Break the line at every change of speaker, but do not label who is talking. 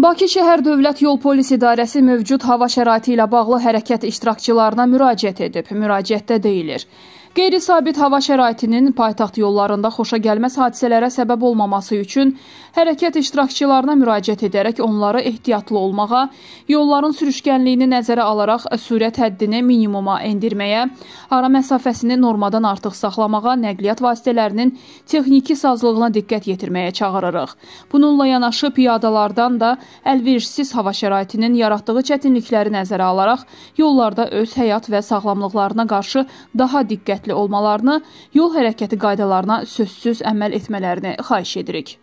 Bakı şəhər Dövlət Yol Polis İdarəsi mövcud hava şəraiti ilə bağlı hərəkət iştirakçılarına müraciət edib. Müraciətdə deyilir: Qeyri-sabit hava şəraitinin paytaxt yollarında xoşa gəlməz hadisələrə səbəb olmaması üçün hərəkət iştirakçılarına müraciət edərək onları ehtiyatlı olmağa, yolların sürüşkənliyini nəzərə alaraq sürət həddini minimuma endirməyə, ara məsafəsini normadan artıq saxlamağa, nəqliyyat vasitələrinin texniki sazlığına diqqət yetirməyə çağırırıq. Bununla yanaşı piyadalardan da əlverişsiz hava şəraitinin yaratdığı çətinlikləri nəzərə alaraq yollarda öz həyat və sağlamlıqlarına qarşı daha diqqət diqqətli olmalarını, yol hərəkəti qaydalarına sözsüz əməl etmələrini xahiş edirik.